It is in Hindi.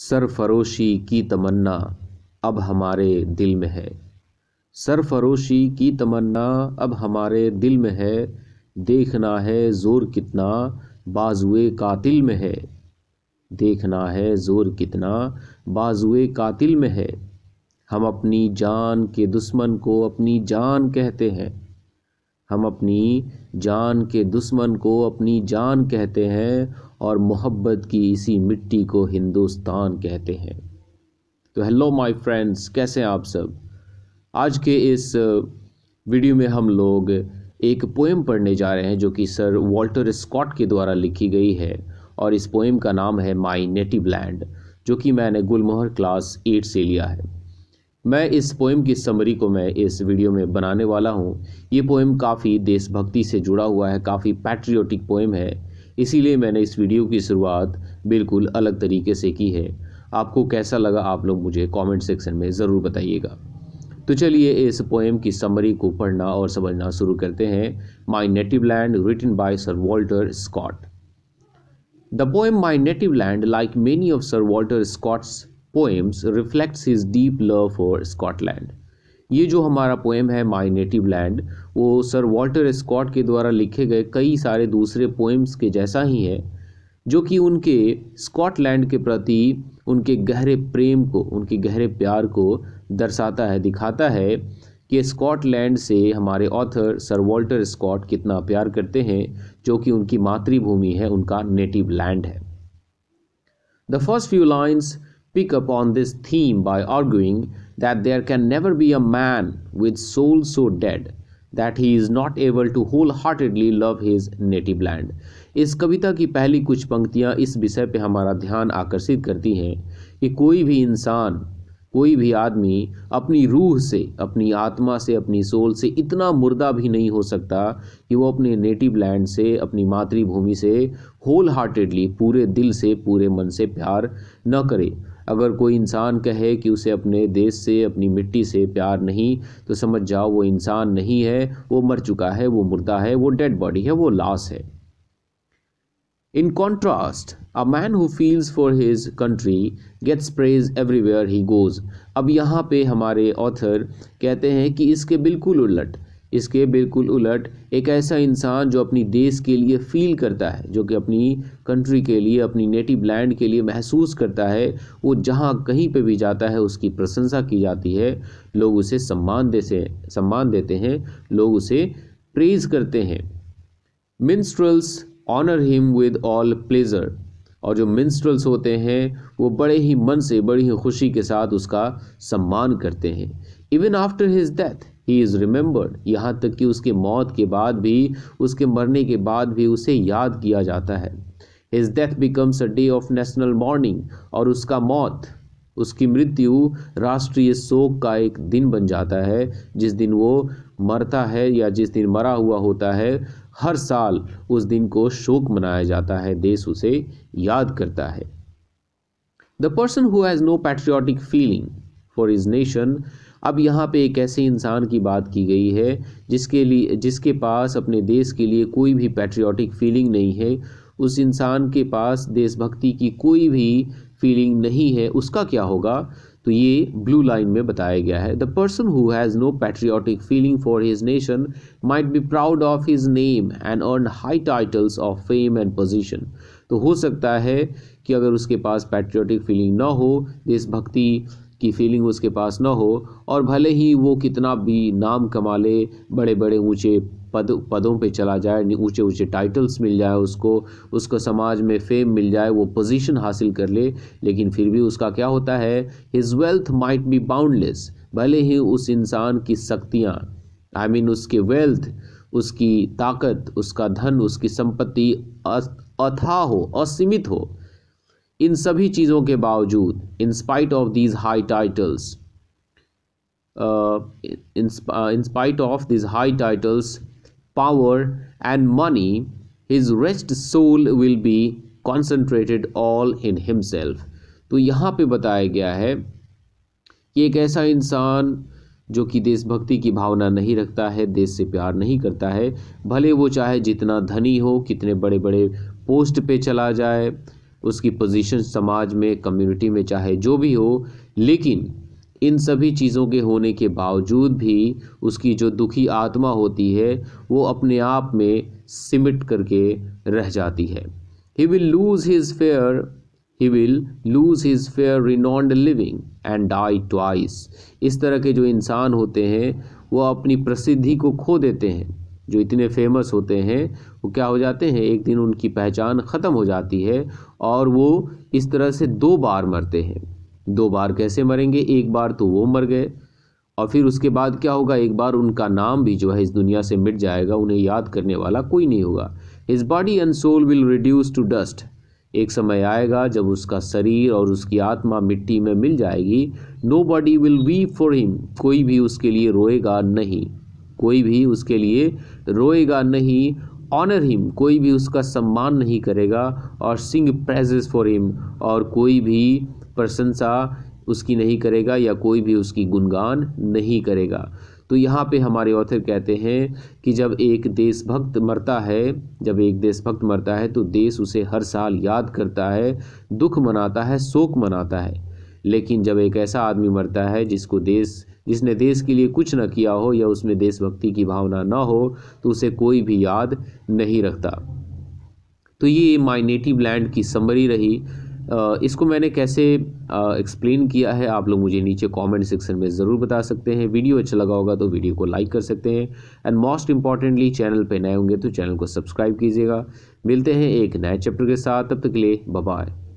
सरफरोशी की तमन्ना अब हमारे दिल में है सरफरोशी की तमन्ना अब हमारे दिल में है देखना है ज़ोर कितना बाजुए कातिल में है देखना है ज़ोर कितना बाजुए कातिल में है हम अपनी जान के दुश्मन को अपनी जान कहते हैं हम अपनी जान के दुश्मन को अपनी जान कहते हैं और मोहब्बत की इसी मिट्टी को हिंदुस्तान कहते हैं तो हेलो माय फ्रेंड्स कैसे हैं आप सब आज के इस वीडियो में हम लोग एक पोएम पढ़ने जा रहे हैं जो कि सर वॉल्टर स्कॉट के द्वारा लिखी गई है और इस पोएम का नाम है माई नेटिव लैंड जो कि मैंने गुलमोहर क्लास एट से लिया है मैं इस पोएम की समरी को मैं इस वीडियो में बनाने वाला हूँ ये पोएम काफ़ी देशभक्ति से जुड़ा हुआ है काफ़ी पैट्रियोटिक पोएम है इसीलिए मैंने इस वीडियो की शुरुआत बिल्कुल अलग तरीके से की है आपको कैसा लगा आप लोग मुझे कमेंट सेक्शन में ज़रूर बताइएगा तो चलिए इस पोएम की समरी को पढ़ना और समझना शुरू करते हैं my native land written by sir Walter Scott the poem my native land like many of sir Walter Scott's poems reflects his deep love for Scotland ये जो हमारा पोएम है माई नेटिव लैंड वो सर वॉल्टर स्कॉट के द्वारा लिखे गए कई सारे दूसरे पोएम्स के जैसा ही है जो कि उनके स्कॉटलैंड के प्रति उनके गहरे प्रेम को उनके गहरे प्यार को दर्शाता है दिखाता है कि स्कॉटलैंड से हमारे ऑथर सर वॉल्टर स्कॉट कितना प्यार करते हैं जो कि उनकी मातृभूमि है उनका नेटिव लैंड है the first few lines pick up on this theme by arguing that there can never be a man with soul so dead that he is not able to wholeheartedly love his native land इस कविता की पहली कुछ पंक्तियाँ इस विषय पर हमारा ध्यान आकर्षित करती हैं कि कोई भी इंसान कोई भी आदमी अपनी रूह से अपनी आत्मा से अपनी सोल से इतना मुर्दा भी नहीं हो सकता कि वो अपने नेटिव लैंड से अपनी मातृभूमि से होल हार्टेडली पूरे दिल से पूरे मन से प्यार न करे अगर कोई इंसान कहे कि उसे अपने देश से अपनी मिट्टी से प्यार नहीं तो समझ जाओ वो इंसान नहीं है वो मर चुका है वो मुर्दा है वो डेड बॉडी है वो लाश है in contrast a man who feels for his country gets praise everywhere he goes अब यहाँ पे हमारे ऑथर कहते हैं कि इसके बिल्कुल उलट इसके बिल्कुल उलट एक ऐसा इंसान जो अपनी देश के लिए फील करता है जो कि अपनी कंट्री के लिए अपनी नेटिव लैंड के लिए महसूस करता है वो जहाँ कहीं पे भी जाता है उसकी प्रशंसा की जाती है लोग उसे सम्मान देते सम्मान देते हैं लोग उसे प्रेज करते हैं minstrels honour him with all pleasure और जो मिनस्ट्रल्स होते हैं वो बड़े ही मन से बड़ी ही खुशी के साथ उसका सम्मान करते हैं even after his death he is remembered यहाँ तक कि उसके मौत के बाद भी उसके मरने के बाद भी उसे याद किया जाता है his death becomes a day of national mourning और उसका मौत उसकी मृत्यु राष्ट्रीय शोक का एक दिन बन जाता है जिस दिन वो मरता है या जिस दिन मरा हुआ होता है हर साल उस दिन को शोक मनाया जाता है देश उसे याद करता है the person who has no patriotic feeling for his nation अब यहाँ पे एक ऐसे इंसान की बात की गई है जिसके लिए जिसके पास अपने देश के लिए कोई भी पैट्रियाटिक फीलिंग नहीं है उस इंसान के पास देशभक्ति की कोई भी फीलिंग नहीं है उसका क्या होगा तो ये ब्लू लाइन में बताया गया है the person who has no patriotic feeling for his nation might be proud of his name and earn high titles of fame and position तो हो सकता है कि अगर उसके पास पैट्रियाटिक फीलिंग ना हो देशभक्ति की फीलिंग उसके पास ना हो और भले ही वो कितना भी नाम कमा ले बड़े बड़े ऊँचे पद पदों पे चला जाए ऊंचे ऊंचे टाइटल्स मिल जाए उसको उसको समाज में फेम मिल जाए वो पोजीशन हासिल कर ले लेकिन फिर भी उसका क्या होता है his wealth might be boundless भले ही उस इंसान की शक्तियाँ आई मीन उसके वेल्थ उसकी ताकत उसका धन उसकी संपत्ति अथाह हो असीमित हो इन सभी चीज़ों के बावजूद in spite of these high titles in spite of these high titles power and money his rest soul will be concentrated all in himself तो यहाँ पे बताया गया है कि एक ऐसा इंसान जो कि देशभक्ति की भावना नहीं रखता है देश से प्यार नहीं करता है भले वो चाहे जितना धनी हो कितने बड़े बड़े पोस्ट पे चला जाए उसकी पोजीशन समाज में कम्युनिटी में चाहे जो भी हो लेकिन इन सभी चीज़ों के होने के बावजूद भी उसकी जो दुखी आत्मा होती है वो अपने आप में सिमट करके रह जाती है he will lose his fair he will lose his fair renowned living and die twice इस तरह के जो इंसान होते हैं वो अपनी प्रसिद्धि को खो देते हैं जो इतने फेमस होते हैं वो क्या हो जाते हैं एक दिन उनकी पहचान ख़त्म हो जाती है और वो इस तरह से दो बार मरते हैं दो बार कैसे मरेंगे एक बार तो वो मर गए और फिर उसके बाद क्या होगा एक बार उनका नाम भी जो है इस दुनिया से मिट जाएगा उन्हें याद करने वाला कोई नहीं होगा his body and soul will reduce to dust एक समय आएगा जब उसका शरीर और उसकी आत्मा मिट्टी में मिल जाएगी no body will weep for him कोई भी उसके लिए रोएगा नहीं कोई भी उसके लिए रोएगा नहीं ऑनर हिम कोई भी उसका सम्मान नहीं करेगा और सिंग प्रेजेस फॉर हिम और कोई भी प्रशंसा उसकी नहीं करेगा या कोई भी उसकी गुणगान नहीं करेगा तो यहाँ पे हमारे ऑथर कहते हैं कि जब एक देशभक्त मरता है जब एक देशभक्त मरता है तो देश उसे हर साल याद करता है दुख मनाता है शोक मनाता है लेकिन जब एक ऐसा आदमी मरता है जिसको देश जिसने देश के लिए कुछ न किया हो या उसमें देशभक्ति की भावना न हो तो उसे कोई भी याद नहीं रखता तो ये माई नेटिव लैंड की समरी रही इसको मैंने कैसे एक्सप्लेन किया है आप लोग मुझे नीचे कमेंट सेक्शन में ज़रूर बता सकते हैं वीडियो अच्छा लगा होगा तो वीडियो को लाइक कर सकते हैं एंड मोस्ट इम्पॉर्टेंटली चैनल पे नए होंगे तो चैनल को सब्सक्राइब कीजिएगा मिलते हैं एक नए चैप्टर के साथ तब तक के लिए बाय